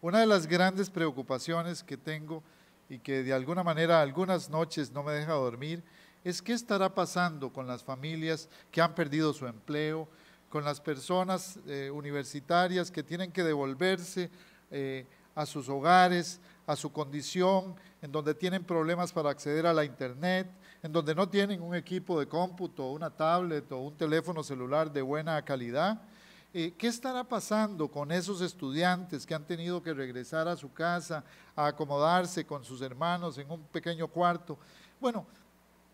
una de las grandes preocupaciones que tengo y que de alguna manera algunas noches no me deja dormir es qué estará pasando con las familias que han perdido su empleo, con las personas eh, universitarias que tienen que devolverse eh, a sus hogares, a su condición, en donde tienen problemas para acceder a la internet, en donde no tienen un equipo de cómputo, una tablet o un teléfono celular de buena calidad. Eh, ¿Qué estará pasando con esos estudiantes que han tenido que regresar a su casa a acomodarse con sus hermanos en un pequeño cuarto? Bueno,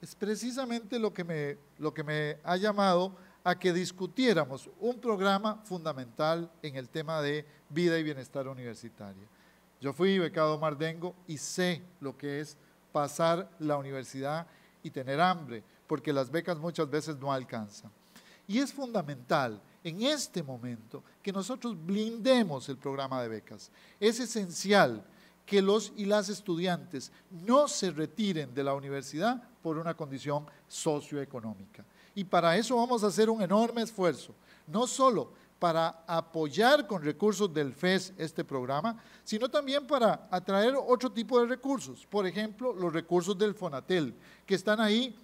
es precisamente lo que lo que me ha llamado a que discutiéramos un programa fundamental en el tema de vida y bienestar universitario. Yo fui becado Mardengo y sé lo que es pasar la universidad y tener hambre, porque las becas muchas veces no alcanzan. Y es fundamental en este momento que nosotros blindemos el programa de becas. Es esencial que los y las estudiantes no se retiren de la universidad por una condición socioeconómica. Y para eso vamos a hacer un enorme esfuerzo, no solo para apoyar con recursos del FES este programa, sino también para atraer otro tipo de recursos, por ejemplo, los recursos del Fonatel, que están ahí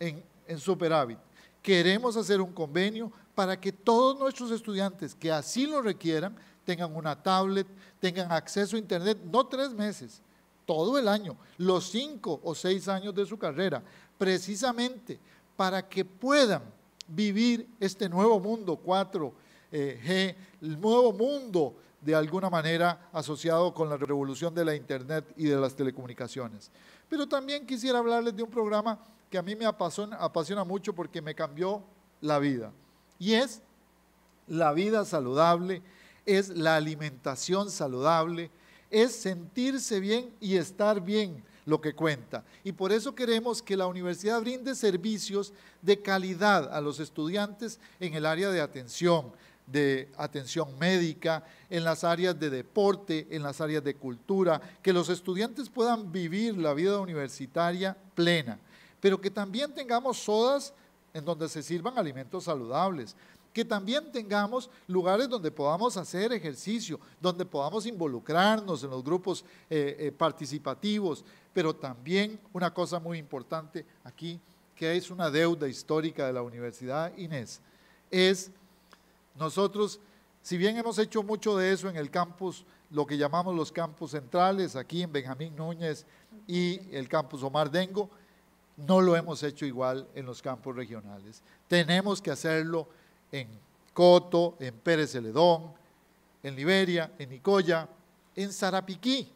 en, en superávit. Queremos hacer un convenio para que todos nuestros estudiantes que así lo requieran tengan una tablet, tengan acceso a Internet, no tres meses, todo el año, los cinco o seis años de su carrera, precisamente para que puedan vivir este nuevo mundo 4G, eh, el nuevo mundo de alguna manera asociado con la revolución de la Internet y de las telecomunicaciones. Pero también quisiera hablarles de un programa que a mí me apasiona, apasiona mucho porque me cambió la vida. Y es la vida saludable, es la alimentación saludable, es sentirse bien y estar bien lo que cuenta. Y por eso queremos que la universidad brinde servicios de calidad a los estudiantes en el área de atención, de atención médica, en las áreas de deporte, en las áreas de cultura, que los estudiantes puedan vivir la vida universitaria plena, pero que también tengamos sodas en donde se sirvan alimentos saludables, que también tengamos lugares donde podamos hacer ejercicio, donde podamos involucrarnos en los grupos eh, eh, participativos, pero también una cosa muy importante aquí, que es una deuda histórica de la Universidad Inés, es nosotros, si bien hemos hecho mucho de eso en el campus, lo que llamamos los campos centrales, aquí en Benjamín Núñez y el campus Omar Dengo, no lo hemos hecho igual en los campos regionales. Tenemos que hacerlo en Coto, en Pérez Celedón, en Liberia, en Nicoya, en Sarapiquí,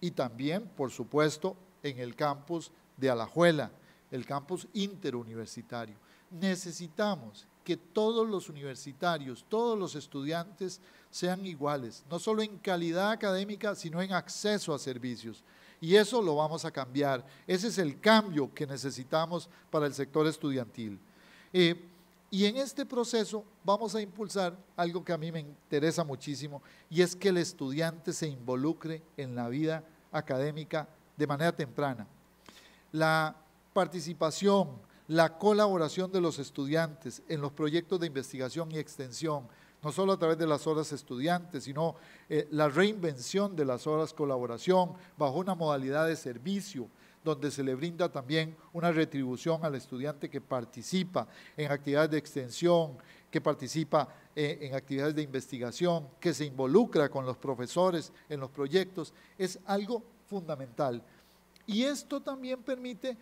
y también, por supuesto, en el campus de Alajuela, el campus interuniversitario. Necesitamos que todos los universitarios, todos los estudiantes sean iguales, no solo en calidad académica, sino en acceso a servicios. Y eso lo vamos a cambiar. Ese es el cambio que necesitamos para el sector estudiantil. Eh, y en este proceso vamos a impulsar algo que a mí me interesa muchísimo, y es que el estudiante se involucre en la vida académica de manera temprana. La participación, la colaboración de los estudiantes en los proyectos de investigación y extensión, no solo a través de las horas estudiantes, sino eh, la reinvención de las horas colaboración bajo una modalidad de servicio, donde se le brinda también una retribución al estudiante que participa en actividades de extensión, que participa eh, en actividades de investigación, que se involucra con los profesores en los proyectos, es algo fundamental. Y esto también permite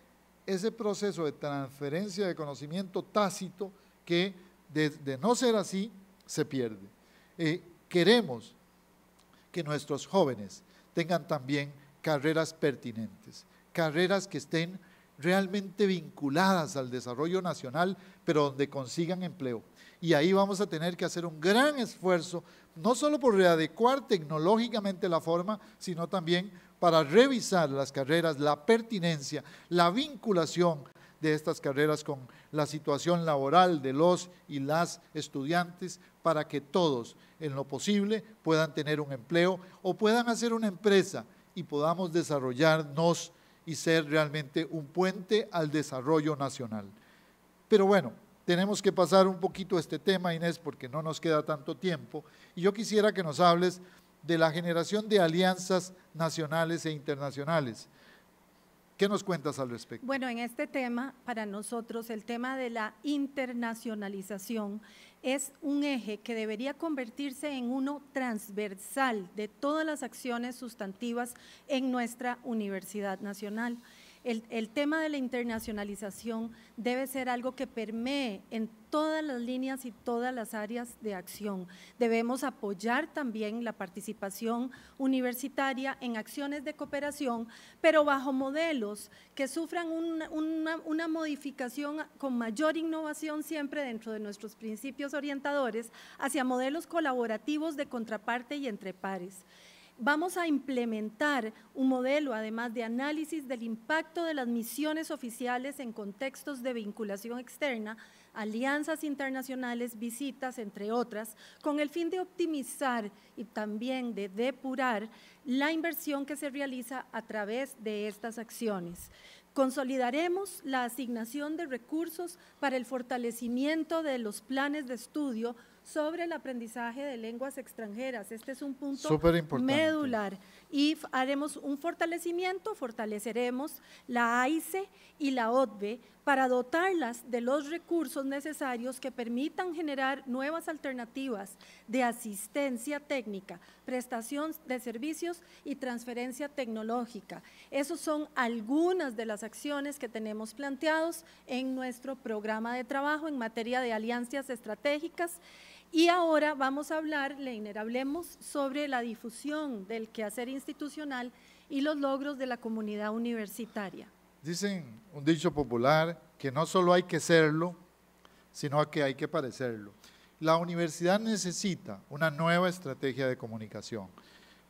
ese proceso de transferencia de conocimiento tácito que de, no ser así se pierde. Eh, queremos que nuestros jóvenes tengan también carreras pertinentes, carreras que estén realmente vinculadas al desarrollo nacional, pero donde consigan empleo. Y ahí vamos a tener que hacer un gran esfuerzo, no solo por readecuar tecnológicamente la forma, sino también para revisar las carreras, la pertinencia, la vinculación de estas carreras con la situación laboral de los y las estudiantes para que todos, en lo posible, puedan tener un empleo o puedan hacer una empresa y podamos desarrollarnos y ser realmente un puente al desarrollo nacional. Pero bueno, tenemos que pasar un poquito este tema, Inés, porque no nos queda tanto tiempo. Y yo quisiera que nos hables de la generación de alianzas nacionales e internacionales. ¿Qué nos cuentas al respecto? Bueno, en este tema, para nosotros, el tema de la internacionalización es un eje que debería convertirse en uno transversal de todas las acciones sustantivas en nuestra Universidad Nacional. El, tema de la internacionalización debe ser algo que permee en todas las líneas y todas las áreas de acción. Debemos apoyar también la participación universitaria en acciones de cooperación, pero bajo modelos que sufran una modificación con mayor innovación siempre dentro de nuestros principios orientadores hacia modelos colaborativos de contraparte y entre pares. Vamos a implementar un modelo, además de análisis del impacto de las misiones oficiales en contextos de vinculación externa, alianzas internacionales, visitas, entre otras, con el fin de optimizar y también de depurar la inversión que se realiza a través de estas acciones. Consolidaremos la asignación de recursos para el fortalecimiento de los planes de estudio sobre el aprendizaje de lenguas extranjeras. Este es un punto medular y haremos un fortalecimiento, fortaleceremos la AICE y la ODBE para dotarlas de los recursos necesarios que permitan generar nuevas alternativas de asistencia técnica, prestación de servicios y transferencia tecnológica. Esas son algunas de las acciones que tenemos planteados en nuestro programa de trabajo en materia de alianzas estratégicas. Y ahora vamos a hablar, Leiner, hablemos sobre la difusión del quehacer institucional y los logros de la comunidad universitaria. Dicen un dicho popular que no solo hay que serlo, sino que hay que parecerlo. La universidad necesita una nueva estrategia de comunicación.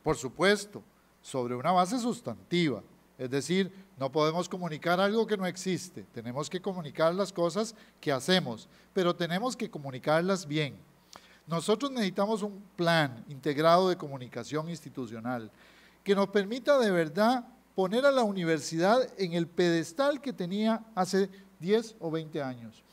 Por supuesto, sobre una base sustantiva, es decir, no podemos comunicar algo que no existe, tenemos que comunicar las cosas que hacemos, pero tenemos que comunicarlas bien nosotros necesitamos un plan integrado de comunicación institucional que nos permita de verdad poner a la universidad en el pedestal que tenía hace 10 o 20 años.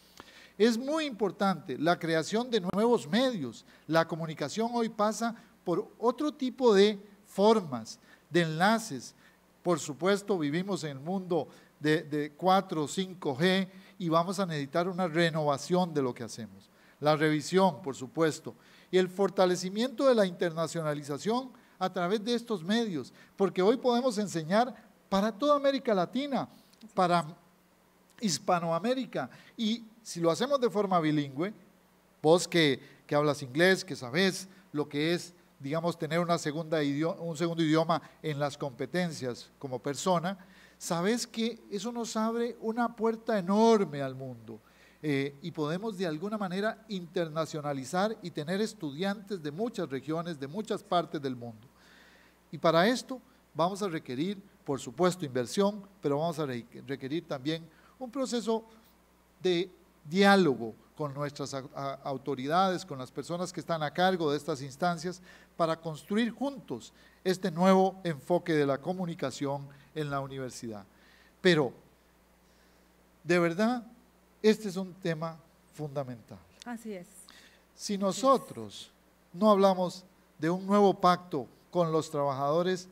Es muy importante la creación de nuevos medios. La comunicación hoy pasa por otro tipo de formas, de enlaces. Por supuesto, vivimos en el mundo de, de 4 o 5G y vamos a necesitar una renovación de lo que hacemos la revisión, por supuesto, y el fortalecimiento de la internacionalización a través de estos medios, porque hoy podemos enseñar para toda América Latina, para Hispanoamérica, y si lo hacemos de forma bilingüe, vos que, hablas inglés, que sabes lo que es, digamos, tener una segunda un segundo idioma en las competencias como persona, sabes que eso nos abre una puerta enorme al mundo eh, y podemos de alguna manera internacionalizar y tener estudiantes de muchas regiones, de muchas partes del mundo. Y para esto vamos a requerir, por supuesto, inversión, pero vamos a requerir también un proceso de diálogo con nuestras autoridades, con las personas que están a cargo de estas instancias, para construir juntos este nuevo enfoque de la comunicación en la universidad. Pero, de verdad, este es un tema fundamental. Así es. Si nosotros no hablamos de un nuevo pacto con los trabajadores,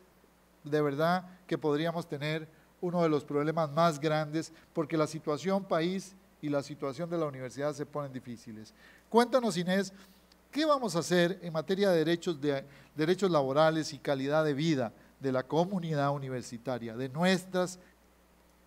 de verdad que podríamos tener uno de los problemas más grandes, porque la situación país y la situación de la universidad se ponen difíciles. Cuéntanos, Inés, ¿qué vamos a hacer en materia de derechos, de, derechos laborales y calidad de vida de la comunidad universitaria, de nuestras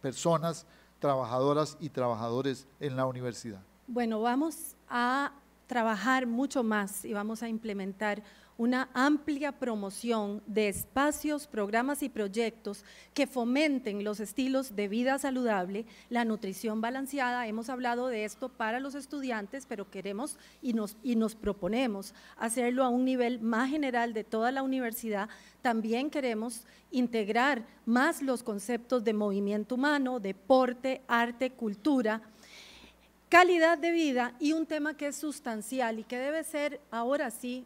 personas trabajadoras y trabajadores en la universidad? Bueno, vamos a trabajar mucho más y vamos a implementar una amplia promoción de espacios, programas y proyectos que fomenten los estilos de vida saludable, la nutrición balanceada. Hemos hablado de esto para los estudiantes, pero queremos y nos, y nos proponemos hacerlo a un nivel más general de toda la universidad. También queremos integrar más los conceptos de movimiento humano, deporte, arte, cultura calidad de vida y un tema que es sustancial y que debe ser ahora sí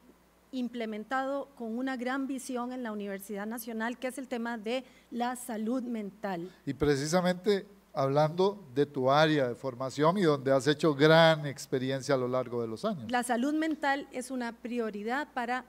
implementado con una gran visión en la Universidad Nacional, que es el tema de la salud mental. Y precisamente hablando de tu área de formación y donde has hecho gran experiencia a lo largo de los años. La salud mental es una prioridad para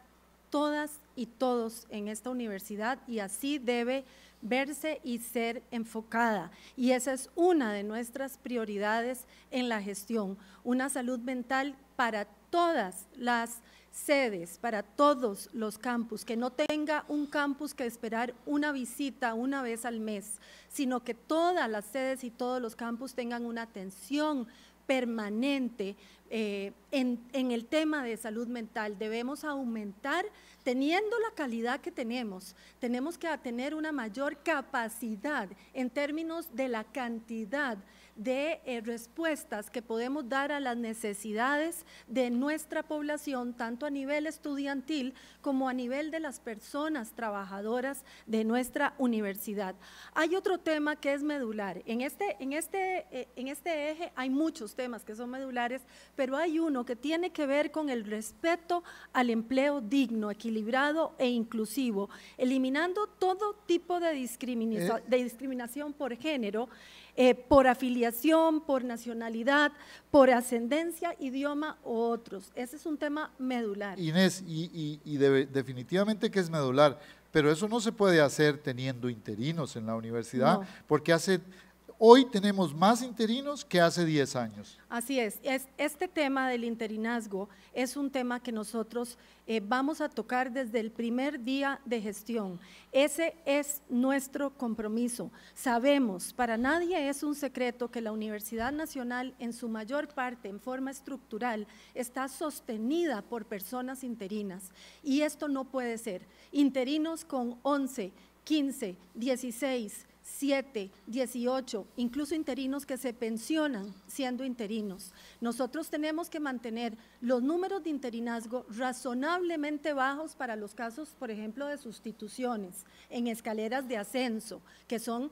todas y todos en esta universidad y así debe verse y ser enfocada. Y esa es una de nuestras prioridades en la gestión, una salud mental para todas las sedes para todos los campus, que no tenga un campus que esperar una visita una vez al mes, sino que todas las sedes y todos los campus tengan una atención permanente eh, en, en, el tema de salud mental. Debemos aumentar, teniendo la calidad que tenemos, tenemos que tener una mayor capacidad en términos de la cantidad de eh, respuestas que podemos dar a las necesidades de nuestra población, tanto a nivel estudiantil como a nivel de las personas trabajadoras de nuestra universidad. Hay otro tema que es medular. En este, en este, eh, en este eje hay muchos temas que son medulares, pero hay uno que tiene que ver con el respeto al empleo digno, equilibrado e inclusivo, eliminando todo tipo de, eh. de discriminación por género, por afiliación por nacionalidad, por ascendencia, idioma u otros. Ese es un tema medular. Inés, y, definitivamente que es medular, pero eso no se puede hacer teniendo interinos en la universidad, porque hace, Hoy tenemos más interinos que hace 10 años. Así es. Este tema del interinazgo es un tema que nosotros eh, vamos a tocar desde el primer día de gestión. Ese es nuestro compromiso. Sabemos, para nadie es un secreto que la Universidad Nacional en su mayor parte, en forma estructural, está sostenida por personas interinas. Y esto no puede ser. Interinos con 11, 15, 16, 7, 18, incluso interinos que se pensionan siendo interinos. Nosotros tenemos que mantener los números de interinazgo razonablemente bajos para los casos, por ejemplo, de sustituciones en escaleras de ascenso, que son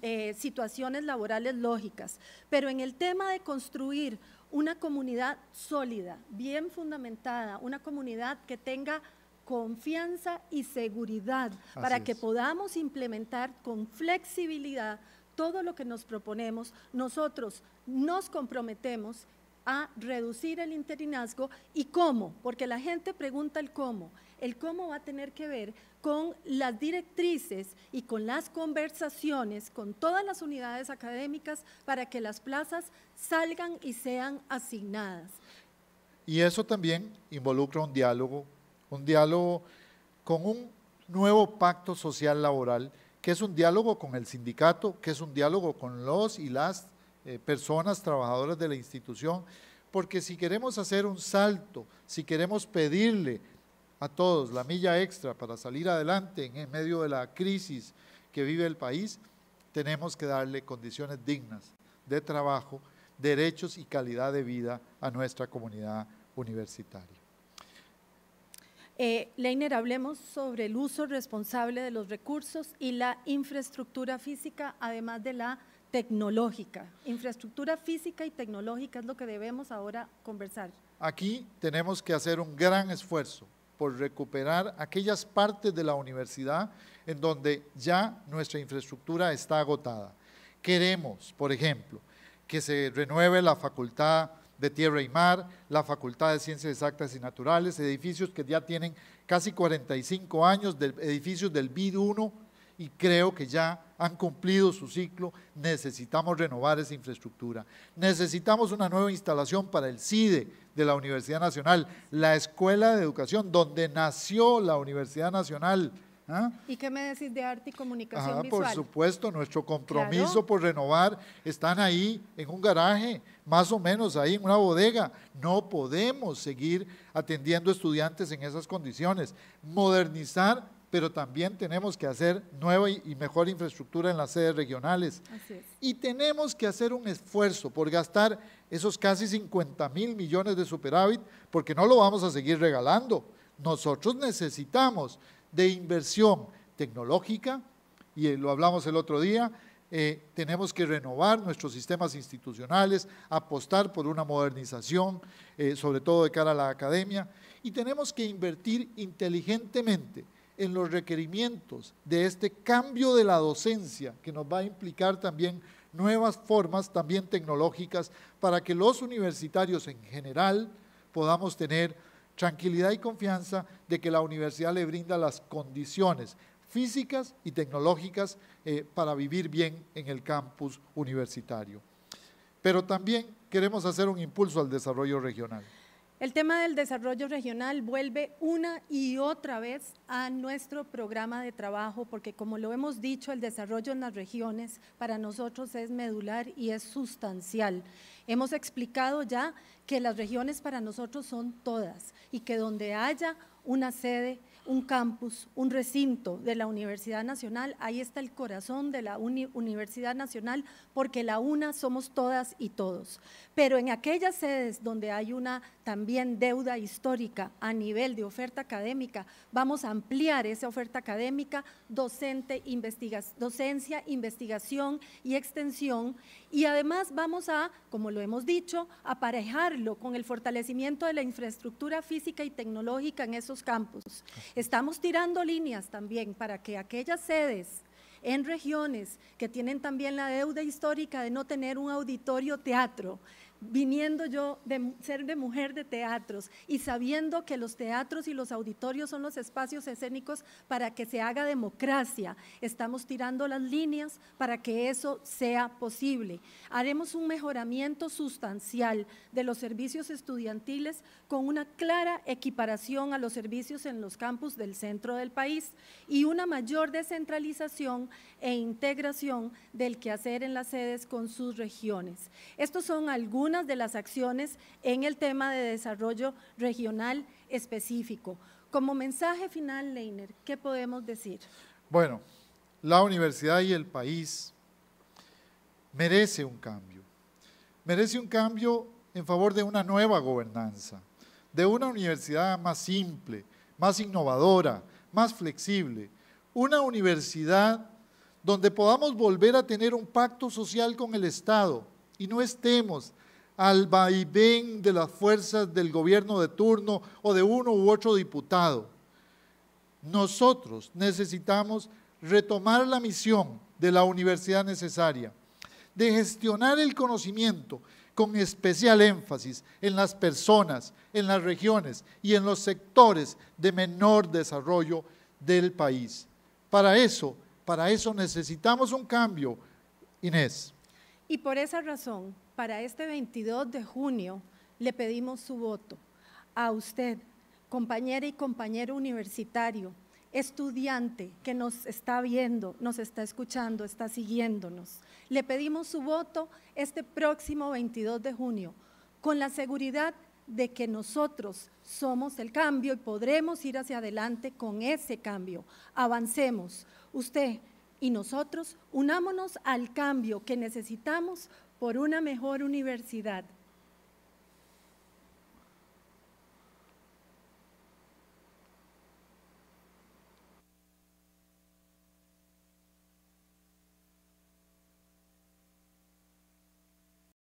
eh, situaciones laborales lógicas. Pero en el tema de construir una comunidad sólida, bien fundamentada, una comunidad que tenga confianza y seguridad para que podamos implementar con flexibilidad todo lo que nos proponemos. Nosotros nos comprometemos a reducir el interinazgo y cómo, porque la gente pregunta el cómo. El cómo va a tener que ver con las directrices y con las conversaciones con todas las unidades académicas para que las plazas salgan y sean asignadas. Y eso también involucra un diálogo un diálogo con un nuevo pacto social laboral, que es un diálogo con el sindicato, que es un diálogo con los y las eh, personas trabajadoras de la institución, porque si queremos hacer un salto, si queremos pedirle a todos la milla extra para salir adelante en medio de la crisis que vive el país, tenemos que darle condiciones dignas de trabajo, derechos y calidad de vida a nuestra comunidad universitaria. Eh, Leiner, hablemos sobre el uso responsable de los recursos y la infraestructura física, además de la tecnológica. Infraestructura física y tecnológica es lo que debemos ahora conversar. Aquí tenemos que hacer un gran esfuerzo por recuperar aquellas partes de la universidad en donde ya nuestra infraestructura está agotada. Queremos, por ejemplo, que se renueve la facultad de Tierra y Mar, la Facultad de Ciencias Exactas y Naturales, edificios que ya tienen casi 45 años, edificios del BID 1 y creo que ya han cumplido su ciclo, necesitamos renovar esa infraestructura. Necesitamos una nueva instalación para el CIDE de la Universidad Nacional, la Escuela de Educación, donde nació la Universidad Nacional ¿Ah? ¿Y qué me decís de arte y comunicación ah, Por supuesto, nuestro compromiso por renovar están ahí en un garaje, más o menos ahí en una bodega. No podemos seguir atendiendo estudiantes en esas condiciones. Modernizar, pero también tenemos que hacer nueva y mejor infraestructura en las sedes regionales. Y tenemos que hacer un esfuerzo por gastar esos casi 50 mil millones de superávit, porque no lo vamos a seguir regalando. Nosotros necesitamos de inversión tecnológica, y eh, lo hablamos el otro día, eh, tenemos que renovar nuestros sistemas institucionales, apostar por una modernización, eh, sobre todo de cara a la academia, y tenemos que invertir inteligentemente en los requerimientos de este cambio de la docencia que nos va a implicar también nuevas formas, también tecnológicas, para que los universitarios en general podamos tener Tranquilidad y confianza de que la universidad le brinda las condiciones físicas y tecnológicas eh, para vivir bien en el campus universitario. Pero también queremos hacer un impulso al desarrollo regional. El tema del desarrollo regional vuelve una y otra vez a nuestro programa de trabajo, porque como lo hemos dicho, el desarrollo en las regiones para nosotros es medular y es sustancial. Hemos explicado ya que las regiones para nosotros son todas y que donde haya una sede, un campus, un recinto de la Universidad Nacional, ahí está el corazón de la Universidad Nacional, porque la una somos todas y todos. Pero en aquellas sedes donde hay una también deuda histórica a nivel de oferta académica. Vamos a ampliar esa oferta académica, docente, docencia, investigación y extensión. Y además vamos a, como lo hemos dicho, aparejarlo con el fortalecimiento de la infraestructura física y tecnológica en esos campos Estamos tirando líneas también para que aquellas sedes en regiones que tienen también la deuda histórica de no tener un auditorio teatro, viniendo yo de ser de mujer de teatros y sabiendo que los teatros y los auditorios son los espacios escénicos para que se haga democracia, estamos tirando las líneas para que eso sea posible. Haremos un mejoramiento sustancial de los servicios estudiantiles con una clara equiparación a los servicios en los campus del centro del país y una mayor descentralización e integración del quehacer en las sedes con sus regiones. Estos son algunos de las acciones en el tema de desarrollo regional específico. Como mensaje final, Leiner, ¿qué podemos decir? Bueno, la universidad y el país merece un cambio. Merece un cambio en favor de una nueva gobernanza, de una universidad más simple, más innovadora, más flexible, una universidad donde podamos volver a tener un pacto social con el Estado y no estemos al vaivén de las fuerzas del gobierno de turno o de uno u otro diputado. Nosotros necesitamos retomar la misión de la universidad necesaria, de gestionar el conocimiento con especial énfasis en las personas, en las regiones y en los sectores de menor desarrollo del país. Para eso, para eso necesitamos un cambio, Inés. Y por esa razón, para este 22 de junio le pedimos su voto a usted, compañera y compañero universitario, estudiante que nos está viendo, nos está escuchando, está siguiéndonos. Le pedimos su voto este próximo 22 de junio con la seguridad de que nosotros somos el cambio y podremos ir hacia adelante con ese cambio. Avancemos. Usted y nosotros unámonos al cambio que necesitamos por una mejor universidad